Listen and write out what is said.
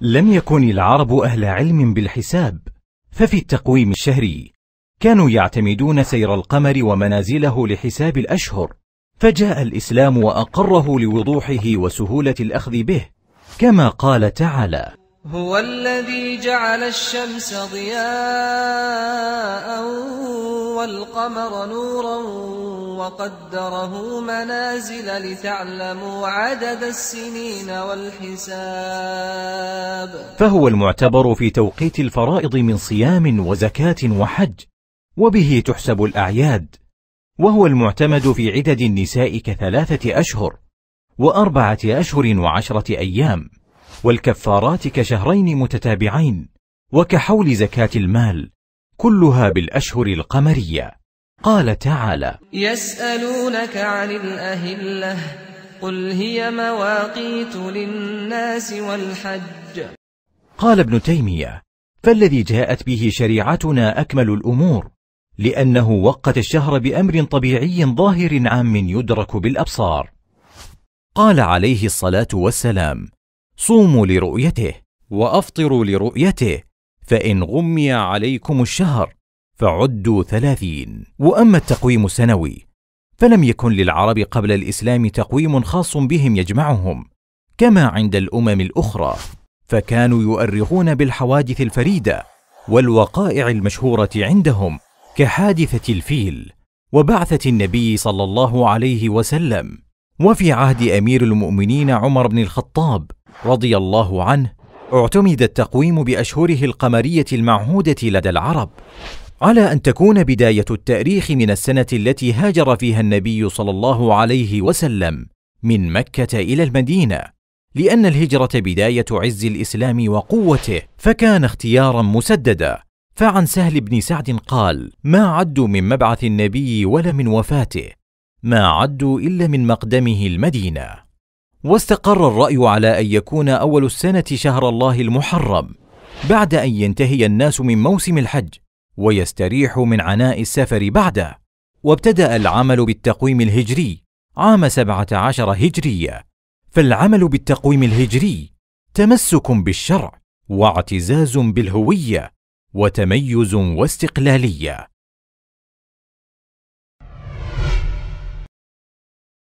لم يكن العرب أهل علم بالحساب ففي التقويم الشهري كانوا يعتمدون سير القمر ومنازله لحساب الأشهر فجاء الإسلام وأقره لوضوحه وسهولة الأخذ به كما قال تعالى هو الذي جعل الشمس ضياء والقمر نورا وقدره منازل لتعلموا عدد السنين والحساب فهو المعتبر في توقيت الفرائض من صيام وزكاة وحج وبه تحسب الأعياد وهو المعتمد في عدد النساء كثلاثة أشهر وأربعة أشهر وعشرة أيام والكفارات كشهرين متتابعين وكحول زكاة المال كلها بالأشهر القمرية قال تعالى يسألونك عن الأهلة قل هي مواقيت للناس والحج قال ابن تيمية فالذي جاءت به شريعتنا أكمل الأمور لأنه وقت الشهر بأمر طبيعي ظاهر عام يدرك بالأبصار قال عليه الصلاة والسلام صوموا لرؤيته وأفطروا لرؤيته فإن غمي عليكم الشهر فعدوا ثلاثين وأما التقويم السنوي فلم يكن للعرب قبل الإسلام تقويم خاص بهم يجمعهم كما عند الأمم الأخرى فكانوا يؤرخون بالحوادث الفريدة والوقائع المشهورة عندهم كحادثة الفيل وبعثة النبي صلى الله عليه وسلم وفي عهد أمير المؤمنين عمر بن الخطاب رضي الله عنه اعتمد التقويم بأشهره القمرية المعهودة لدى العرب على ان تكون بدايه التاريخ من السنه التي هاجر فيها النبي صلى الله عليه وسلم من مكه الى المدينه لان الهجره بدايه عز الاسلام وقوته فكان اختيارا مسددا فعن سهل بن سعد قال ما عدوا من مبعث النبي ولا من وفاته ما عدوا الا من مقدمه المدينه واستقر الراي على ان يكون اول السنه شهر الله المحرم بعد ان ينتهي الناس من موسم الحج ويستريح من عناء السفر بعده وابتدأ العمل بالتقويم الهجري عام 17 هجرية فالعمل بالتقويم الهجري تمسك بالشرع واعتزاز بالهوية وتميز واستقلالية